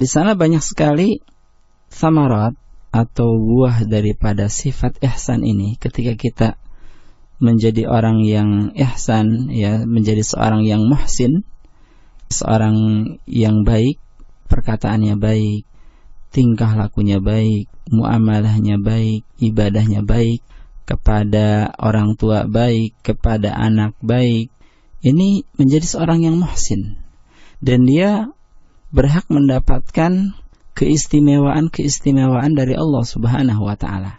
Di sana banyak sekali samarat atau buah daripada sifat ihsan ini ketika kita menjadi orang yang ihsan ya menjadi seorang yang muhsin seorang yang baik perkataannya baik tingkah lakunya baik muamalahnya baik ibadahnya baik kepada orang tua baik kepada anak baik ini menjadi seorang yang muhsin dan dia berhak mendapatkan keistimewaan-keistimewaan dari Allah Subhanahu wa taala.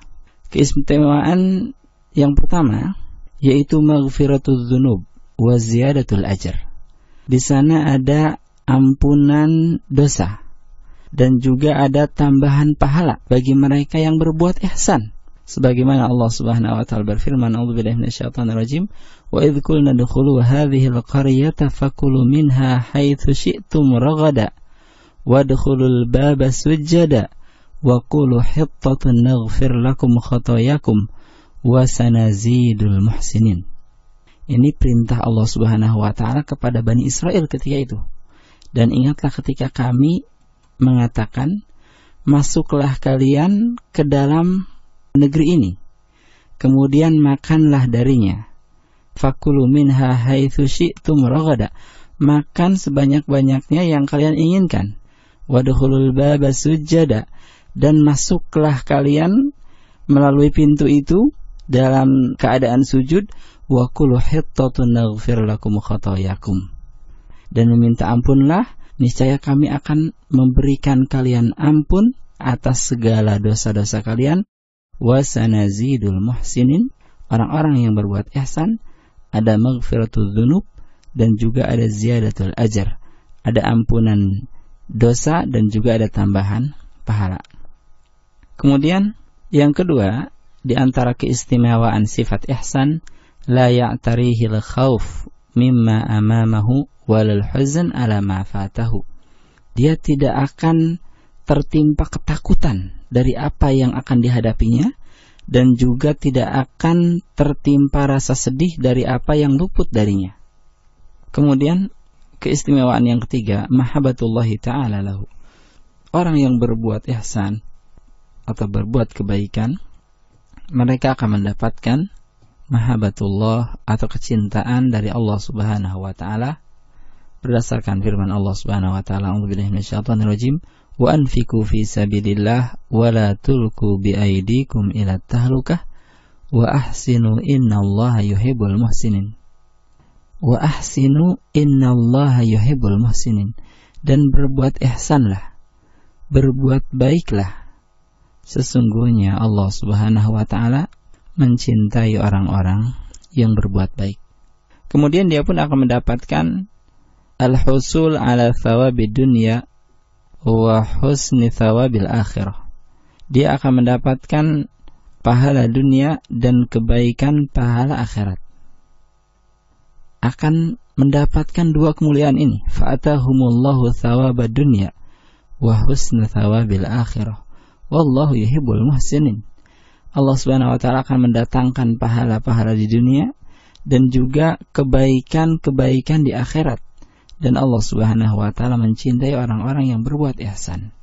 Keistimewaan yang pertama yaitu maghfiratul dzunub wa ziyadatul ajr. Di sana ada ampunan dosa dan juga ada tambahan pahala bagi mereka yang berbuat ihsan. Sebagaimana Allah Subhanahu wa taala berfirman, "A'udzu billahi minasyaitonir rajim, wa idh qulna dukhulu hadhihi al-qaryata fakulu minha haitsu syi'tum wadkhulul baba sujada wa qulu hittatun naghfir lakum khotoyakum wa sanazidul muhsinin. Ini perintah Allah Subhanahu wa taala kepada Bani Israel ketika itu. Dan ingatlah ketika kami mengatakan, "Masuklah kalian ke dalam negeri ini, kemudian makanlah darinya." Fakulu minha haitsu syi'tum ragada. Makan sebanyak-banyaknya yang kalian inginkan wadkhulul baba sujada dan masuklah kalian melalui pintu itu dalam keadaan sujud wa kullu hittatun naghfir lakum khotoyakum dan meminta ampunlah niscaya kami akan memberikan kalian ampun atas segala dosa-dosa kalian wa sanazidul muhsinin orang-orang yang berbuat ihsan ada maghfiratul dzunub dan juga ada ziyadatul ajar ada ampunan dosa dan juga ada tambahan pahala. Kemudian yang kedua, di antara keistimewaan sifat ihsan, la al khauf mimma amamahu walal huzn ala ma fatahu. Dia tidak akan tertimpa ketakutan dari apa yang akan dihadapinya dan juga tidak akan tertimpa rasa sedih dari apa yang luput darinya. Kemudian keistimewaan yang ketiga, mahabbatullahi ta'ala lahu. Orang yang berbuat ihsan atau berbuat kebaikan, mereka akan mendapatkan mahabbatullah atau kecintaan dari Allah Subhanahu wa taala berdasarkan firman Allah Subhanahu wa taala rajim wa anfiqu fi sabilillah wa la tulqu bi aydikum ila tahlukah wa ahsinu innallaha yuhibbul muhsinin wa ahsinu innallaha yuhibbul muhsinin dan berbuat ihsanlah berbuat baiklah sesungguhnya Allah Subhanahu wa taala mencintai orang-orang yang berbuat baik kemudian dia pun akan mendapatkan al-husul ala thawabid dunya wa husni thawabil akhirah dia akan mendapatkan pahala dunia dan kebaikan pahala akhirat akan mendapatkan dua kemuliaan ini fa'atahumullahu thawaba dunya wa husna thawabil akhirah wallahu yuhibbul muhsinin Allah Subhanahu wa taala akan mendatangkan pahala-pahala di dunia dan juga kebaikan-kebaikan di akhirat dan Allah Subhanahu wa taala mencintai orang-orang yang berbuat ihsan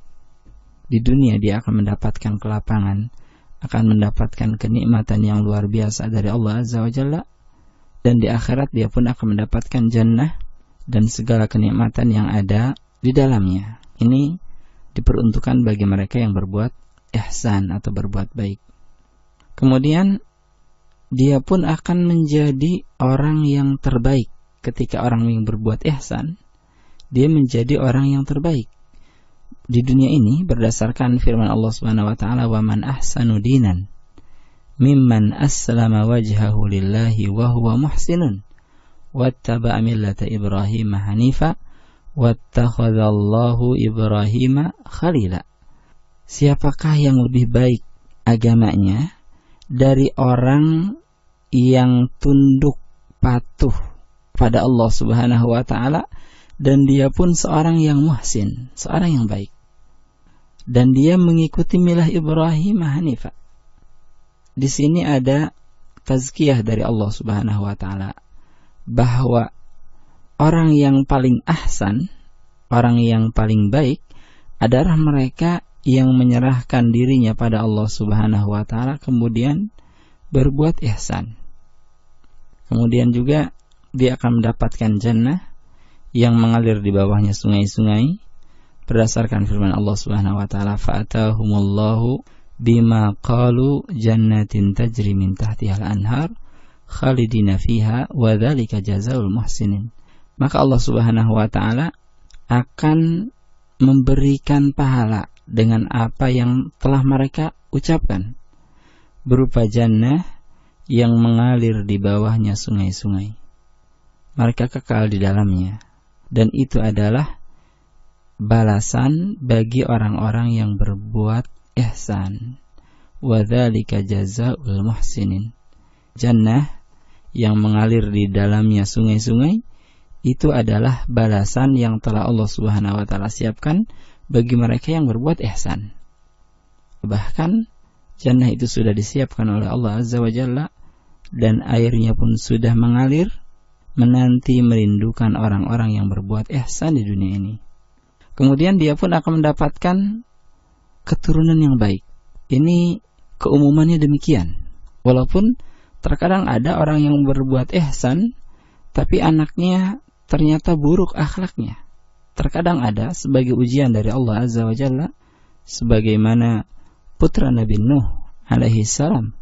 di dunia dia akan mendapatkan kelapangan akan mendapatkan kenikmatan yang luar biasa dari Allah Azza wa Jalla dan di akhirat dia pun akan mendapatkan jannah dan segala kenikmatan yang ada di dalamnya. Ini diperuntukkan bagi mereka yang berbuat ihsan atau berbuat baik. Kemudian dia pun akan menjadi orang yang terbaik ketika orang yang berbuat ihsan, dia menjadi orang yang terbaik di dunia ini berdasarkan firman Allah Subhanahu wa taala wa man ahsanu dinan mimman aslama wajhahu lillahi wa huwa muhsinun wattaba'a millata Ibrahim hanifa wattakhadallahu Ibrahim khalila Siapakah yang lebih baik agamanya dari orang yang tunduk patuh pada Allah Subhanahu wa taala dan dia pun seorang yang muhsin, seorang yang baik. Dan dia mengikuti milah Ibrahim Hanifah di sini ada tazkiyah dari Allah Subhanahu wa taala bahwa orang yang paling ahsan, orang yang paling baik adalah mereka yang menyerahkan dirinya pada Allah Subhanahu wa taala kemudian berbuat ihsan. Kemudian juga dia akan mendapatkan jannah yang mengalir di bawahnya sungai-sungai berdasarkan firman Allah Subhanahu wa taala fa'atahumullahu bima qalu jannatin tajri min al anhar khalidina fiha wa dzalika jazaul muhsinin. Maka Allah Subhanahu wa taala akan memberikan pahala dengan apa yang telah mereka ucapkan berupa jannah yang mengalir di bawahnya sungai-sungai. Mereka kekal di dalamnya dan itu adalah balasan bagi orang-orang yang berbuat ihsan wa dzalika jazaul muhsinin jannah yang mengalir di dalamnya sungai-sungai itu adalah balasan yang telah Allah Subhanahu wa taala siapkan bagi mereka yang berbuat ihsan. Bahkan jannah itu sudah disiapkan oleh Allah Azza wa Jalla dan airnya pun sudah mengalir menanti merindukan orang-orang yang berbuat ihsan di dunia ini. Kemudian dia pun akan mendapatkan keturunan yang baik. Ini keumumannya demikian. Walaupun terkadang ada orang yang berbuat ihsan tapi anaknya ternyata buruk akhlaknya. Terkadang ada sebagai ujian dari Allah Azza wa Jalla sebagaimana putra Nabi Nuh alaihi salam.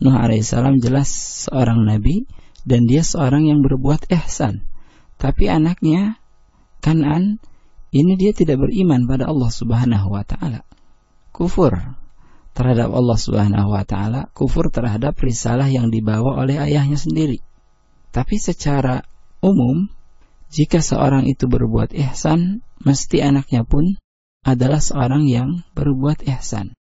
Nuh alaihi salam jelas seorang nabi dan dia seorang yang berbuat ihsan. Tapi anaknya Kanan ini dia tidak beriman pada Allah Subhanahu wa taala kufur terhadap Allah Subhanahu wa taala, kufur terhadap risalah yang dibawa oleh ayahnya sendiri. Tapi secara umum, jika seorang itu berbuat ihsan, mesti anaknya pun adalah seorang yang berbuat ihsan.